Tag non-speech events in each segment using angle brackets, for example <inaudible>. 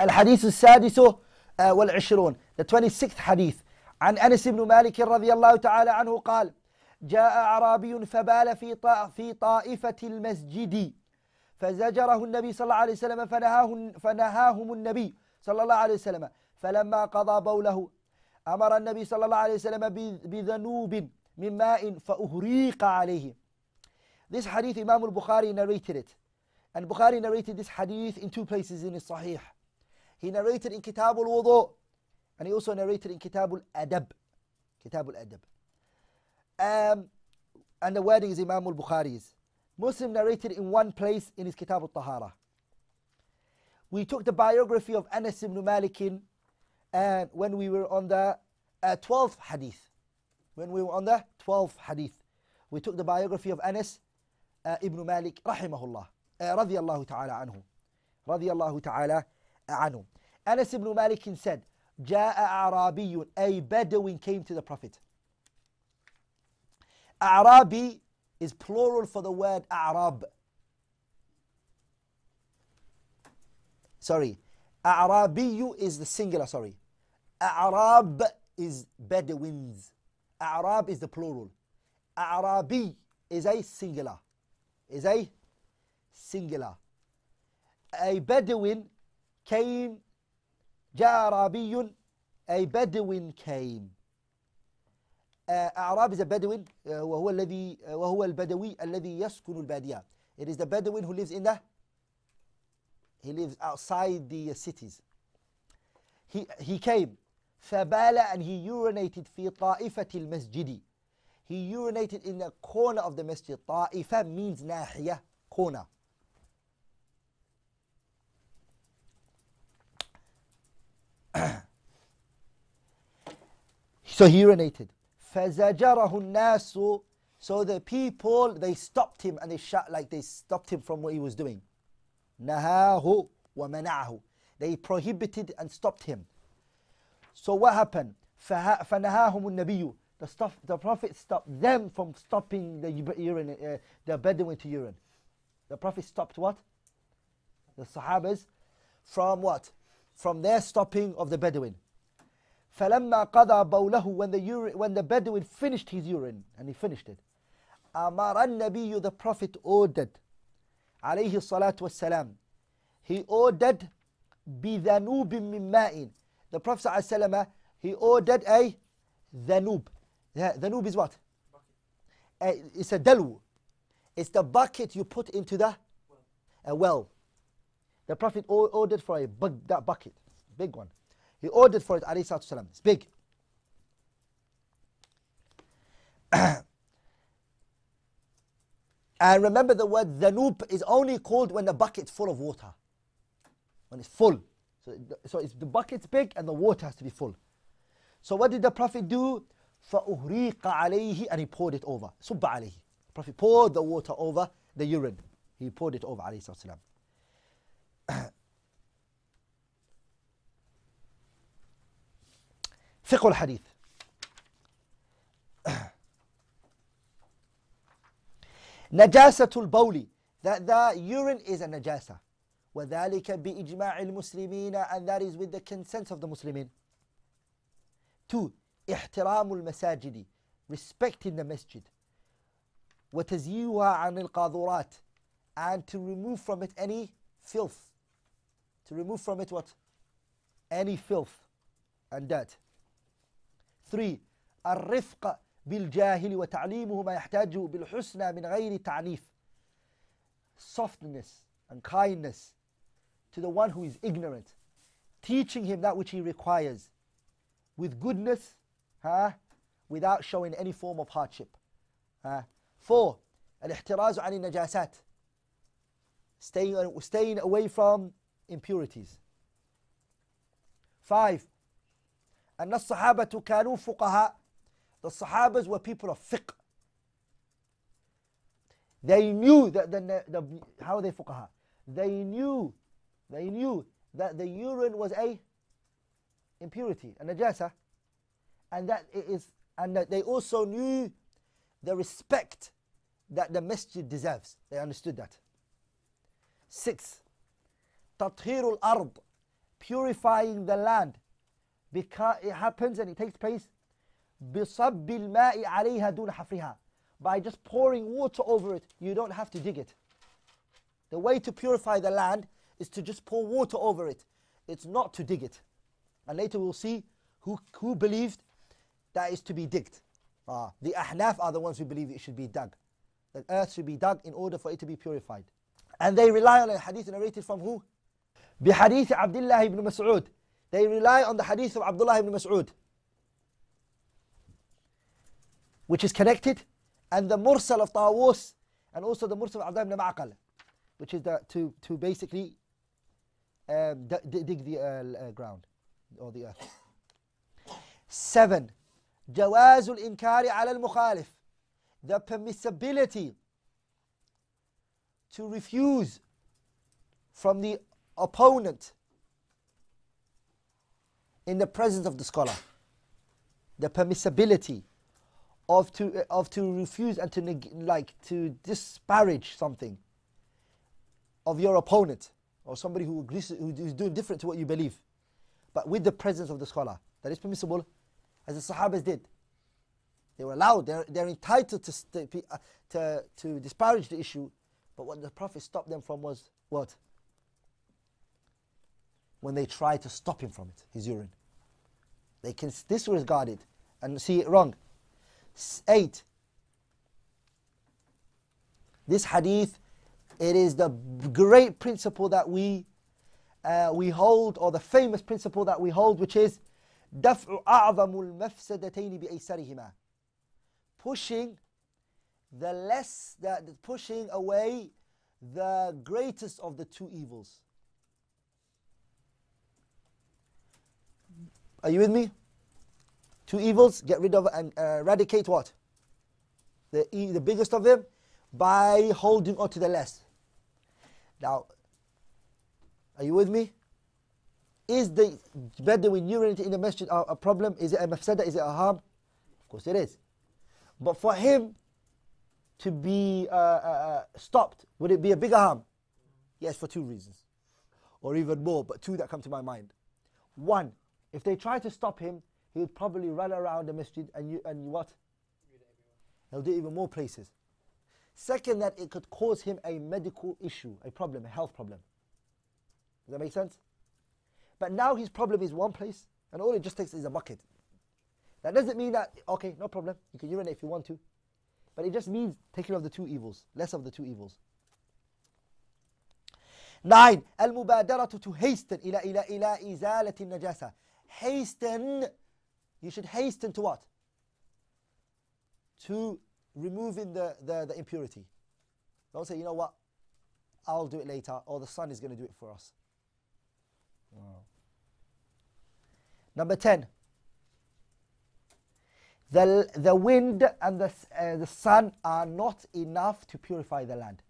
الحديث السادس آه، والعشرون the 26th حديث عن أنس بن مالك رضي الله تعالى عنه قال جاء عربي فبال في في طائفة المسجد فزجره النبي صلى الله عليه وسلم فنهاه فنهاهم النبي صلى الله عليه وسلم فلما قضى بوله أمر النبي صلى الله عليه وسلم بذنوب من ماء فأهريق عليه This hadith Imam al-Bukhari narrated it. And Bukhari narrated this hadith in two places in his Sahih. He narrated in Kitabul al-Wudu. And he also narrated in Kitabul adab Kitabul adab Um, and the wording is Imam al-Bukhari's. Muslim narrated in one place in his Kitab tahara We took the biography of Anas ibn Malikin and uh, when we were on the uh, 12th hadith. When we were on the 12th hadith. We took the biography of Anas uh, ibn Malik rahimahullah. Uh, رضي الله تعالى عنه رضي الله تعالى عنه. Anas ibn Malik said, جاء أعرابي, a Bedouin came to the Prophet. Arabi is plural for the word Arab. Sorry, Arabiyu is the singular, sorry. Arab is Bedouins. Arab is the plural. Arabi is a singular. Is a singular. A Bedouin كيم جاء أعرابي أي بدو كيم أعراب is a Bedouin وهو الذي وهو البدوي الذي يسكن البادية. It is the Bedouin who lives in the he lives outside the cities. He he came فبال and he urinated في طائفة المسجد. He urinated in the corner of the masjid. طائفة means ناحية corner. <clears throat> so he urinated. النَّاسُ So the people, they stopped him and they shut like they stopped him from what he was doing. نَهَاهُ وَمَنَعَهُ They prohibited and stopped him. So what happened? فَنَهَاهُمُ النَّبِيُّ the, stuff, the Prophet stopped them from stopping the urine, uh, the Bedouin to urine. The Prophet stopped what? The Sahabas from what? from their stopping of the Bedouin. فَلَمَّا قَضَى بَوْلَهُ when the, urine, when the Bedouin finished his urine, and he finished it, أَمَرَ النَّبِيُّ the Prophet ordered, عليه الصلاة والسلام, he ordered بِذَنُوبٍ مِّن مَاءٍ The Prophet ﷺ, he ordered a ذنوب ذنوب is what? it's a dalw. It's the bucket you put into the A well. The Prophet ordered for a bug, that bucket, big one. He ordered for it, Salam. it's big. <clears throat> and remember the word zanub is only called when the bucket's full of water. When it's full. So, so the bucket's big and the water has to be full. So what did the Prophet do? فَأُهْرِيقَ عَلَيْهِ And he poured it over. Subba عَلَيْهِ Prophet poured the water over the urine. He poured it over عليه Salam. فقه الحديث نجاسة البول that the urine is a najasa وذلك بإجماع المسلمين and that is with the consent of the Muslimin two احترام المساجد respecting the masjid وتزييها عن القاذورات and to remove from it any filth to remove from it what any filth and dirt 3. الرفق بالجاهل وتعليمه ما يحتاجه بالحسنى من غير تعنيف. Softness and kindness to the one who is ignorant. Teaching him that which he requires with goodness huh, without showing any form of hardship. Huh? 4. الاحتراز عن النجاسات staying, staying away from impurities. 5. أن الصحابة كانوا فقهاء The Sahabas were people of fiqh. They knew that the, the, the how they fuqaha. They knew, they knew that the urine was a impurity, a najasa, and that it is, and that they also knew the respect that the masjid deserves. They understood that. Six, tathirul ard, purifying the land because it happens and it takes place By just pouring water over it, you don't have to dig it. The way to purify the land is to just pour water over it. It's not to dig it. And later we'll see who, who believed that is to be digged. Ah, the Ahnaf are the ones who believe it should be dug. That earth should be dug in order for it to be purified. And they rely on a hadith narrated from who? بحديث عبد الله بن مسعود they rely on the hadith of Abdullah ibn Mas'ud, which is connected, and the mursal of Tawus, and also the mursal of Abdullah ibn Ma'qal, which is the, to, to basically um, dig the uh, uh, ground or the earth. Seven, جواز الإنكار على المخالف. The permissibility to refuse from the opponent in the presence of the scholar. The permissibility of to, of to refuse and to, neg- like, to disparage something of your opponent or somebody who agrees, who is doing different to what you believe, but with the presence of the scholar. That is permissible, as the Sahabas did. They were allowed, they're, they're entitled to, uh, to, to disparage the issue, but what the Prophet stopped them from was what? When they tried to stop him from it, his urine. They can disregard it and see it wrong. Eight. This hadith, it is the great principle that we uh, we hold, or the famous principle that we hold, which is Pushing the less, that pushing away the greatest of the two evils. Are you with me? Two evils, get rid of and uh, eradicate what? The, the biggest of them by holding on to the less. Now, are you with me? Is the Bedouin urinating in the masjid a, a problem? Is it a mafsada? Is it a harm? Of course it is. But for him to be uh, uh, uh stopped, would it be a bigger harm? Yes, for two reasons. Or even more, but two that come to my mind. One, if they tried to stop him, he would probably run around the masjid and you and you what? He'll do even more places. Second, that it could cause him a medical issue, a problem, a health problem. Does that make sense? But now his problem is one place, and all it just takes is a bucket. That doesn't mean that, okay, no problem, you can urinate if you want to. But it just means taking of the two evils, less of the two evils. Nine, al-mubadaratu to hasten ila ila ila izalati najasa hasten, you should hasten to what? To removing the, the, the impurity. Don't say, you know what, I'll do it later, or the sun is going to do it for us. Wow. Number 10. The, the wind and the, uh, the sun are not enough to purify the land.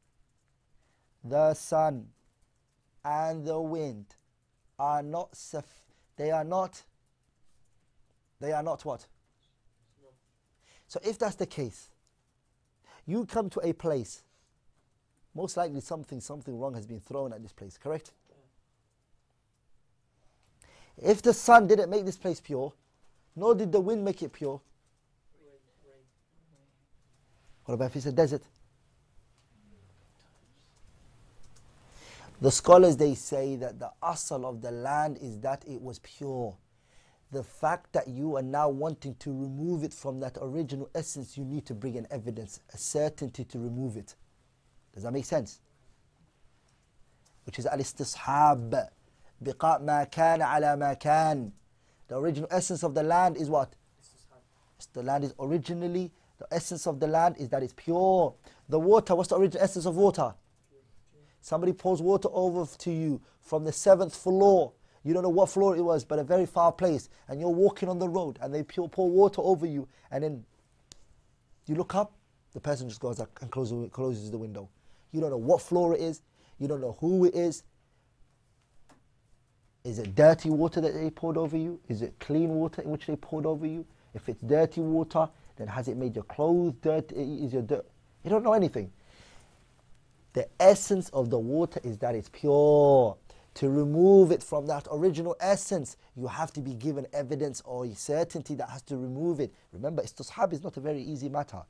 The sun and the wind are not sufficient they are not, they are not what? So if that's the case, you come to a place, most likely something, something wrong has been thrown at this place, correct? If the sun didn't make this place pure, nor did the wind make it pure. What about if it's a desert? The scholars they say that the asal of the land is that it was pure. The fact that you are now wanting to remove it from that original essence, you need to bring an evidence, a certainty to remove it. Does that make sense? Which is al-istishab, biqa' ma ala ma kan. The original essence of the land is what? The land is originally, the essence of the land is that it's pure. The water, what's the original essence of water? Somebody pours water over to you from the seventh floor. You don't know what floor it was, but a very far place. And you're walking on the road and they pour, pour water over you. And then you look up, the person just goes and closes, closes the window. You don't know what floor it is. You don't know who it is. Is it dirty water that they poured over you? Is it clean water in which they poured over you? If it's dirty water, then has it made your clothes dirty? Is your dirt? You don't know anything. The essence of the water is that it's pure. To remove it from that original essence, you have to be given evidence or certainty that has to remove it. Remember, istishab is not a very easy matter.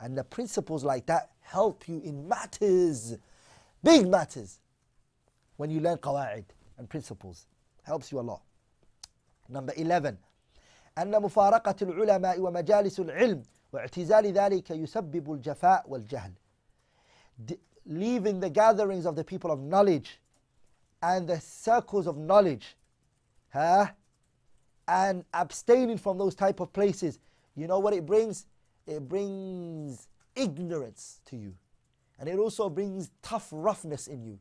And the principles like that help you in matters, big matters. When you learn qawa'id and principles, helps you a lot. Number 11, أن مفارقة العلماء ومجالس العلم واعتزال ذلك يسبب الجفاء والجهل leaving the gatherings of the people of knowledge and the circles of knowledge huh? and abstaining from those type of places you know what it brings it brings ignorance to you and it also brings tough roughness in you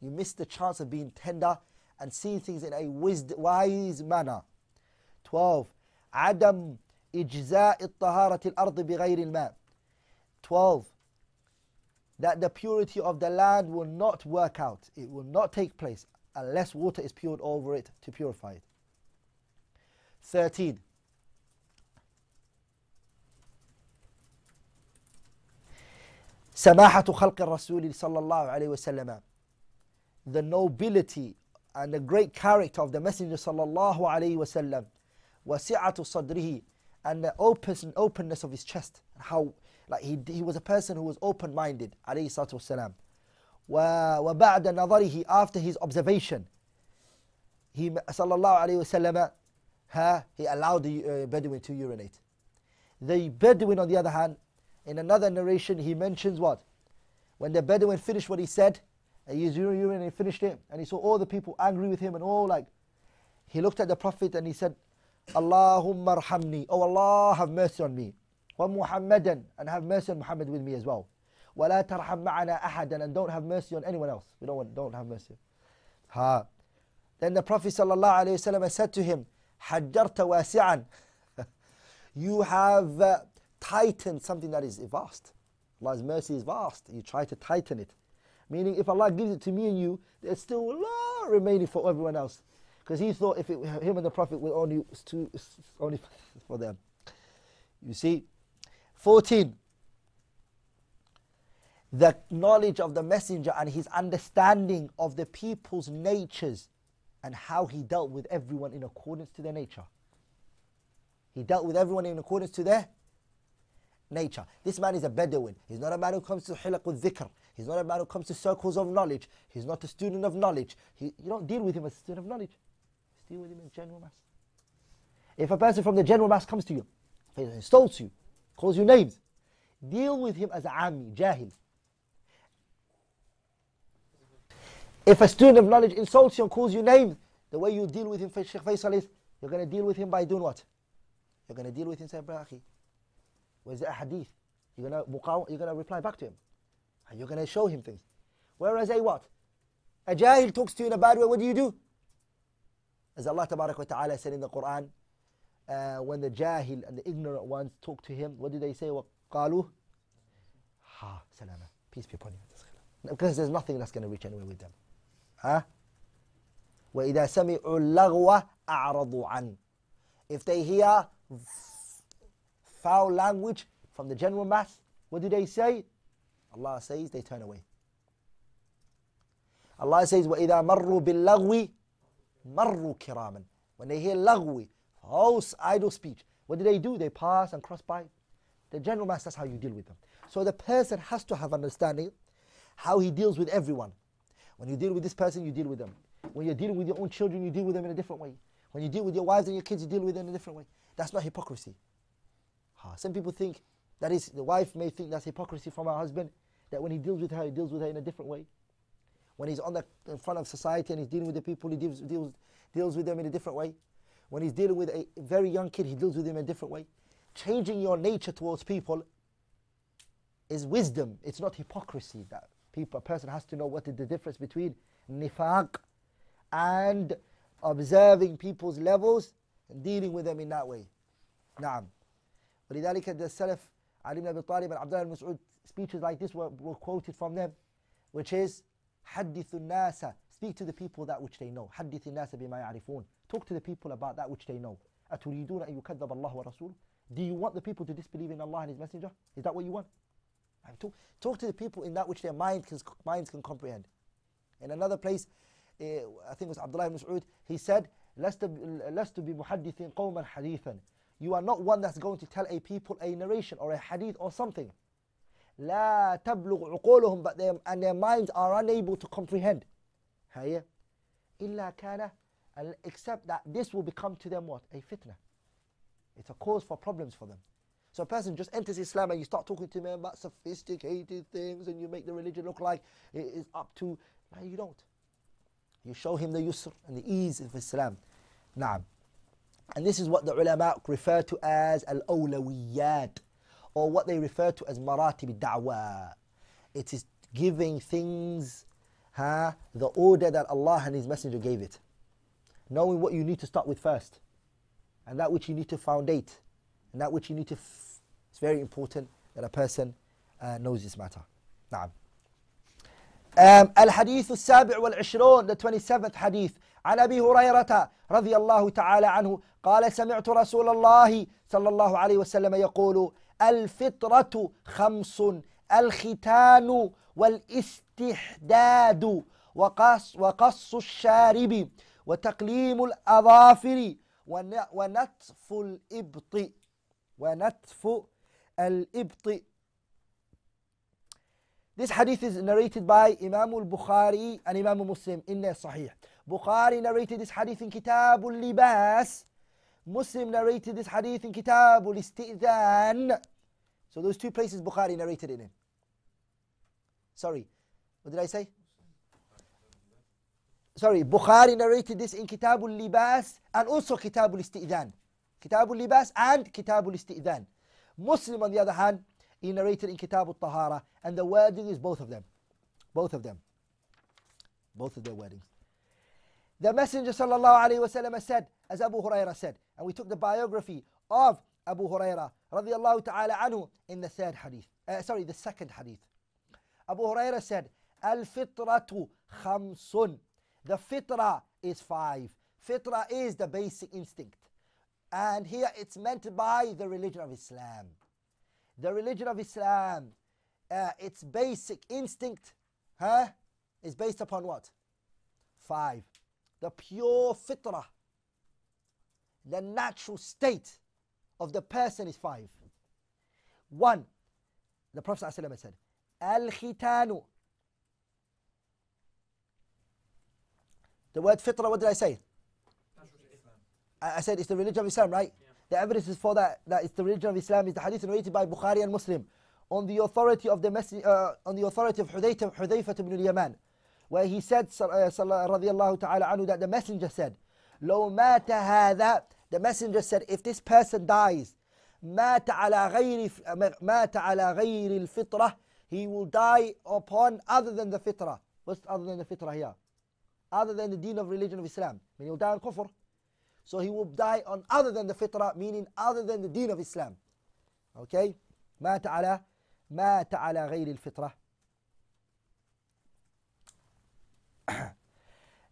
you miss the chance of being tender and seeing things in a wise manner 12 Adam إجزاء الطهارة الأرض بغير الماء 12 that the purity of the land will not work out. It will not take place unless water is poured over it to purify it. 13. سماحة خلق الرسول صلى الله عليه وسلم The nobility and the great character of the Messenger صلى الله عليه وسلم وسعة صدره and the openness of his chest how like he, he was a person who was open-minded, alayhi salatu wasalam. وبعد نظره after his observation he sallallahu alayhi wasallam he allowed the uh, Bedouin to urinate the Bedouin on the other hand in another narration he mentions what when the Bedouin finished what he said he used urine and he finished it and he saw all the people angry with him and all like he looked at the Prophet and he said Allahumma arhamni oh Allah have mercy on me وَمُحَمَّدًا and have mercy on Muhammad with me as well. وَلَا تَرْحَمْ مَعَنَا أَحَدًا and don't have mercy on anyone else. We don't, want, don't have mercy. Ha. Then the Prophet ﷺ said to him, حَجَّرْتَ وَاسِعًا <laughs> You have uh, tightened something that is vast. Allah's mercy is vast. You try to tighten it. Meaning if Allah gives it to me and you, there's still a lot remaining for everyone else. Because he thought if it, him and the Prophet were only, two, only <laughs> for them. You see? 14 the knowledge of the messenger and his understanding of the people's natures and how he dealt with everyone in accordance to their nature. He dealt with everyone in accordance to their nature. This man is a Bedouin. He's not a man who comes to hilak with dhikr. He's not a man who comes to circles of knowledge. He's not a student of knowledge. He, you don't deal with him as a student of knowledge. You deal with him in general mass. If a person from the general mass comes to you, if he insults you, calls you names. Deal with him as Ami, Jahil. If a student of knowledge insults you and calls you names, the way you deal with him, Sheikh Faisal, is you're going to deal with him by doing what? You're going to deal with him, say, Brahi, where's the hadith? You're going to, you're going to reply back to him. And you're going to show him things. Whereas a what? A jahil talks to you in a bad way, what do you do? As Allah Ta'ala said in the Quran, uh, when the jahil and the ignorant ones talk to him, what do they say? وَقَالُوا Ha, salama. Peace be upon you. Because there's nothing that's going to reach anywhere with them. Huh? وَإِذَا سَمِعُوا اللَّغْوَ أَعْرَضُوا عَنْ If they hear foul language from the general mass, what do they say? Allah says they turn away. Allah says, وَإِذَا مَرُّوا بِاللَّغْوِ مَرُّوا كِرَامًا When they hear lagwi, house idle speech. What do they do? They pass and cross by. The general mass, that's how you deal with them. So the person has to have understanding how he deals with everyone. When you deal with this person, you deal with them. When you're dealing with your own children, you deal with them in a different way. When you deal with your wives and your kids, you deal with them in a different way. That's not hypocrisy. Ah, some people think that is, the wife may think that's hypocrisy from her husband, that when he deals with her, he deals with her in a different way. When he's on the, in front of society and he's dealing with the people, he deals, deals, deals with them in a different way. When he's dealing with a very young kid, he deals with him a different way. Changing your nature towards people is wisdom. It's not hypocrisy that people, a person has to know what is the difference between nifaq and observing people's levels and dealing with them in that way. Naam. ولذلك the Salaf, Ali ibn Abi Talib and Abdullah ibn Mas'ud, speeches like this were, were quoted from them, which is, حَدِّثُ النَّاسَ Speak to the people that which they know. حَدِّثِ النَّاسَ بِمَا يَعْرِفُونَ Talk to the people about that which they know. Do you want the people to disbelieve in Allah and His Messenger? Is that what you want? Talk, talk to the people in that which their mind can, minds can comprehend. In another place, uh, I think it was Abdullah ibn Mas'ud, he said, لست بمحدث قوما حديثا You are not one that's going to tell a people a narration or a hadith or something. لا تبلغ عقولهم but their, and their minds are unable to comprehend. إلا كان except that this will become to them what? A fitna. It's a cause for problems for them. So a person just enters Islam and you start talking to them about sophisticated things and you make the religion look like it is up to. No, you don't. You show him the yusr and the ease of Islam. Naam. And this is what the ulama refer to as al-awlawiyat or what they refer to as maratib da'wah. It is giving things huh, the order that Allah and His Messenger gave it. knowing what you need to start with first, and that which you need to foundate, and that which you need to. it's very important that a person uh, knows this matter. نعم. Um, الحديث السابع والعشرون the 27th حديث عن أبي هريرة رضي الله تعالى عنه قال سمعت رسول الله صلى الله عليه وسلم يقول الفطرة خمس الختان والاستحداد وقص, وقص الشارب وتقليم الأظافر ونتف الإبط ونتف الإبط This hadith is narrated by Imam al-Bukhari and Imam Muslim in their Sahih. Bukhari narrated this hadith in Kitab al-Libas. Muslim narrated this hadith in Kitab al-Istidhan. So those two places Bukhari narrated it in. Sorry, what did I say? sorry, Bukhari narrated this in Kitabul libas and also Kitabul Isti'dan. Kitabul libas and Kitabul Isti'dan. Muslim, on the other hand, he narrated in Kitabul tahara and the wording is both of them. Both of them. Both of their weddings. The Messenger sallallahu said, as Abu Huraira said, and we took the biography of Abu Huraira radiallahu ta'ala anhu in the third hadith. Uh, sorry, the second hadith. Abu Huraira said, Al-fitratu khamsun. The fitrah is five. Fitrah is the basic instinct. And here it's meant by the religion of Islam. The religion of Islam, uh, its basic instinct, huh, is based upon what? Five. The pure fitrah, the natural state of the person is five. One, the Prophet said, Al khitanu The word fitra, what did I say? I said it's the religion of Islam, right? Yeah. The evidence is for that, that it's the religion of Islam, is the hadith narrated by Bukhari and Muslim. On the authority of the messenger, uh, on the authority of Hudayfa ibn al-Yaman, where he said, uh, uh, radiallahu ta'ala anhu, that the messenger said, لو مات هذا, the messenger said, if this person dies, مات على غير, مات على غير الفطرة, he will die upon other than the fitrah. What's other than the fitrah here? other than the deen of religion of Islam, meaning he will die on kufr. So he will die on other than the fitrah, meaning other than the deen of Islam. Okay? مات على مات على غير الفطرة.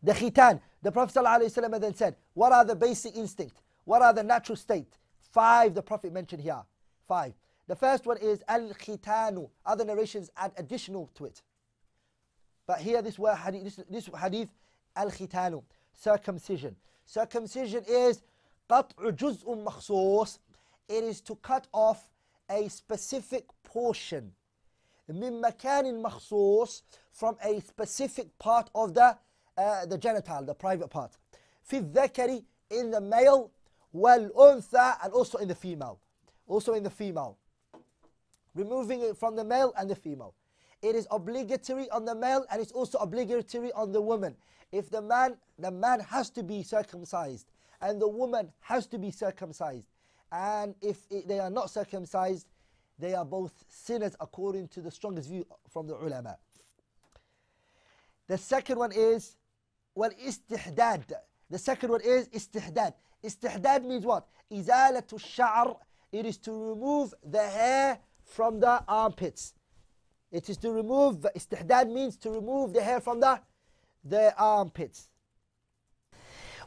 the khitan, the Prophet ﷺ then said, what are the basic instinct? What are the natural state? Five the Prophet mentioned here. Five. The first one is al-khitanu. Other narrations add additional to it. But here this word hadith, this, this hadith al-khitalu, circumcision. Circumcision is قطع جزء مخصوص It is to cut off a specific portion. من مكان مخصوص from a specific part of the, uh, the genital, the private part. في dhakari, in the male, wal and also in the female. Also in the female. Removing it from the male and the female. It is obligatory on the male and it's also obligatory on the woman. If the man, the man has to be circumcised and the woman has to be circumcised. And if they are not circumcised, they are both sinners according to the strongest view from the ulama. The second one is well istihdad. The second one is istihdad. Istihdad means what? Izalatu sha'r. It is to remove the hair from the armpits. It is to remove, istihdad means to remove the hair from the, the armpits.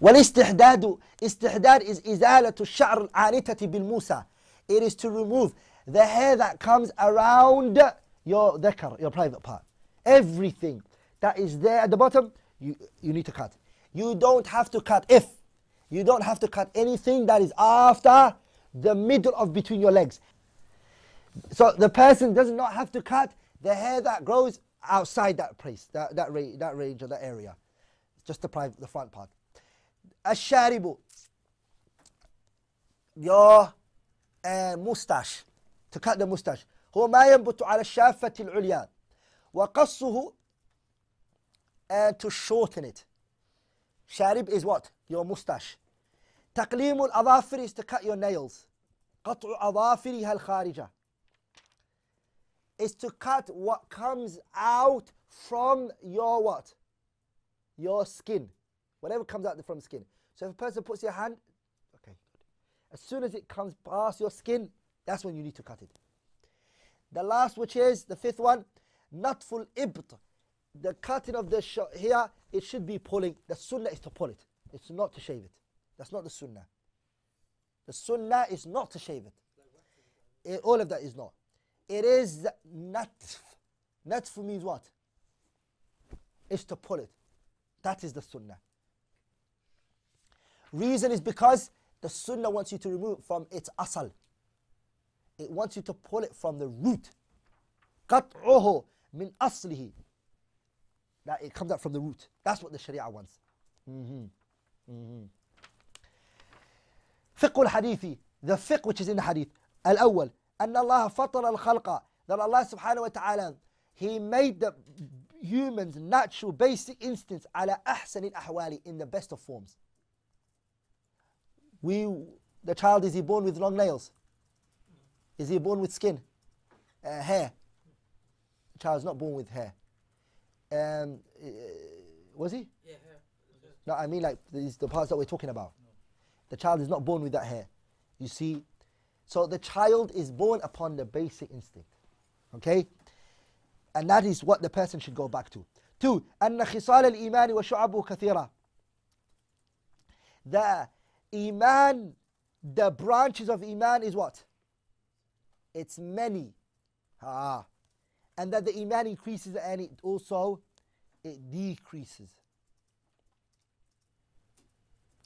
والاستحداد استحداد is إزالة الشعر العانتة بالموسى. It is to remove the hair that comes around your dhakar, your private part. Everything that is there at the bottom, you, you need to cut. You don't have to cut if. You don't have to cut anything that is after the middle of between your legs. So the person does not have to cut the hair that grows outside that place, that, that, that range or that area. It's just the, private, the front part. A Asharibu. Your uh, mustache. To cut the mustache. هو ما ينبت على الشافة العليا وقصه and eh, to shorten it. Sharib is what? Your mustache. تقليم الأظافر is to cut your nails. قطع أظافرها الخارجة is to cut what comes out from your what? Your skin. Whatever comes out from skin. So if a person puts your hand, okay, As soon as it comes past your skin, that's when you need to cut it. The last, which is the fifth one, natful ibt. The cutting of the here, it should be pulling. The sunnah is to pull it. It's not to shave it. That's not the sunnah. The sunnah is not to shave it. it all of that is not. It is natf. Natf means what? Is to pull it. That is the sunnah. Reason is because the sunnah wants you to remove from its asal. It wants you to pull it from the root. قطعه min aslihi. That it comes out from the root. That's what the Sharia wants. Mm-hmm. Mm-hmm. فقه the fiqh which is in the hadith الأول أن الله فطر الخلق that Allah subhanahu wa ta'ala he made the humans natural basic instincts على أحسن الأحوال in the best of forms we the child is he born with long nails is he born with skin uh, hair the child is not born with hair um, uh, was he yeah hair. no I mean like these the parts that we're talking about no. the child is not born with that hair you see so the child is born upon the basic instinct. Okay? And that is what the person should go back to. Two, أن خصال الإيمان وشعبه كثيرة. The Iman, the branches of Iman is what? It's many. Ah. And that the Iman increases and it also it decreases.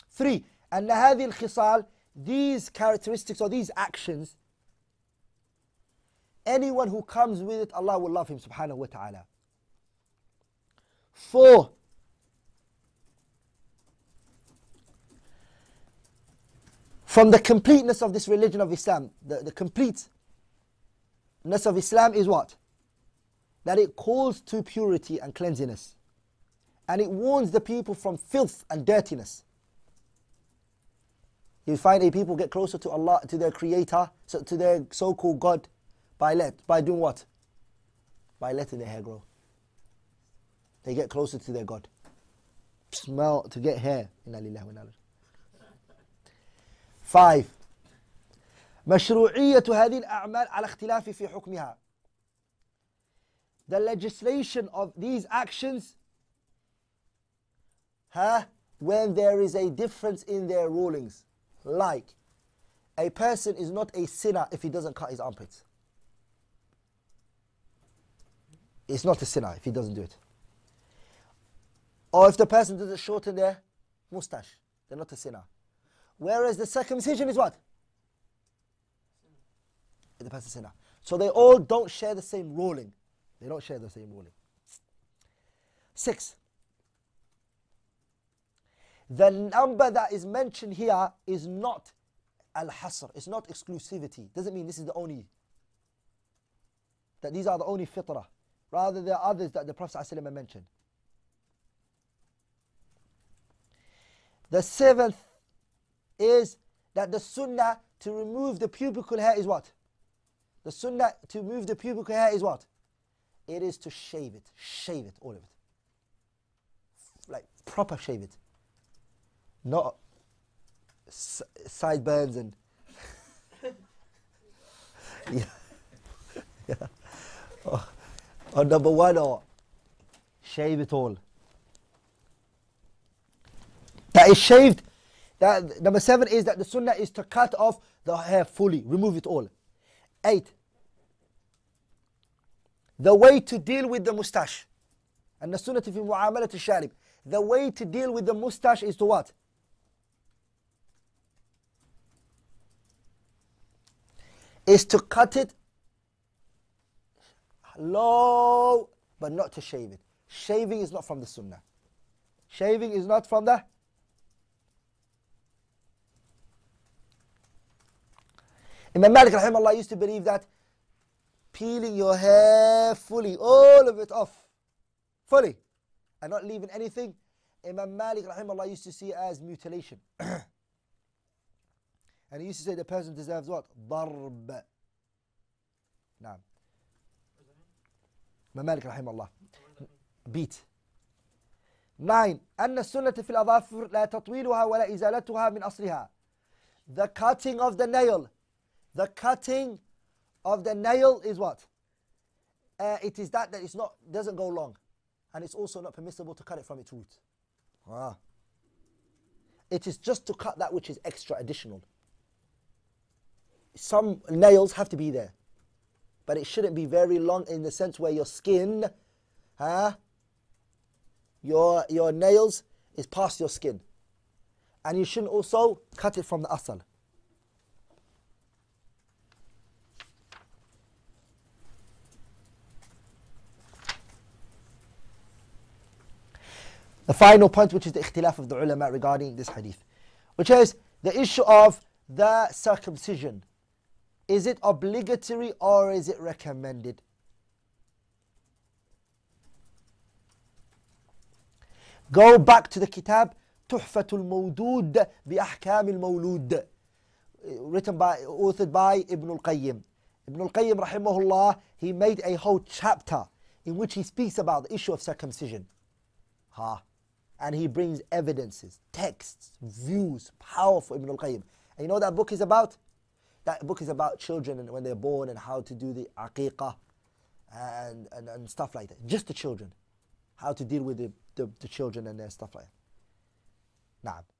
Three, أن هذه الخصال these characteristics or these actions, anyone who comes with it, Allah will love him subhanahu wa ta'ala. Four, from the completeness of this religion of Islam, the, the completeness of Islam is what? That it calls to purity and cleanliness. And it warns the people from filth and dirtiness. You find a people get closer to Allah, to their creator, so, to their so-called God, by let, by doing what? By letting their hair grow. They get closer to their God. Smell to get hair. Five. مشروعية هذه الأعمال على اختلاف في حكمها. The legislation of these actions huh, when there is a difference in their rulings. Like, a person is not a sinner if he doesn't cut his armpits. It's not a sinner if he doesn't do it. Or if the person doesn't shorten their mustache, they're not a sinner. Whereas the circumcision is what? The person sinner. So they all don't share the same ruling. They don't share the same ruling. Six. The number that is mentioned here is not al-hasr, it's not exclusivity. Doesn't mean this is the only, that these are the only fitrah. Rather, there are others that the Prophet ﷺ mentioned. The seventh is that the sunnah to remove the pubical hair is what? The sunnah to remove the pubical hair is what? It is to shave it, shave it, all of it. Like proper shave it not sideburns and <laughs> yeah, yeah. Or, oh, or number one, or oh, shave it all. That is shaved. That, number seven is that the sunnah is to cut off the hair fully, remove it all. Eight, the way to deal with the mustache. And the sunnah fi mu'amalat al-sharib. The way to deal with the mustache is to what? is to cut it low, but not to shave it. Shaving is not from the sunnah. Shaving is not from the Imam Malik rahimahullah used to believe that peeling your hair fully, all of it off, fully, and not leaving anything, Imam Malik rahimahullah used to see as mutilation. <clears throat> And he used to say the person deserves what? Darb. Naam. Malik rahimahullah. Beat. Nine. أن السنة في الأظافر لا تطويلها ولا إزالتها من أصلها. The cutting of the nail. The cutting of the nail is what? Uh, it is that that it's not doesn't go long, and it's also not permissible to cut it from its root. Ah. It is just to cut that which is extra additional some nails have to be there. But it shouldn't be very long in the sense where your skin, huh? Your, your nails is past your skin. And you shouldn't also cut it from the asal. The final point, which is the ikhtilaf of the ulama regarding this hadith, which is the issue of the circumcision is it obligatory or is it recommended? Go back to the kitab Tuhfatul Mawdud bi Ahkam al Mawlud, uh, written by, authored by Ibn al Qayyim. Ibn al Qayyim, rahimahullah, he made a whole chapter in which he speaks about the issue of circumcision. Ha. And he brings evidences, texts, views, powerful Ibn al Qayyim. And you know that book is about? That book is about children and when they're born and how to do the aqiqah and, and, and stuff like that. Just the children. How to deal with the, the, the children and their stuff like that. Naam.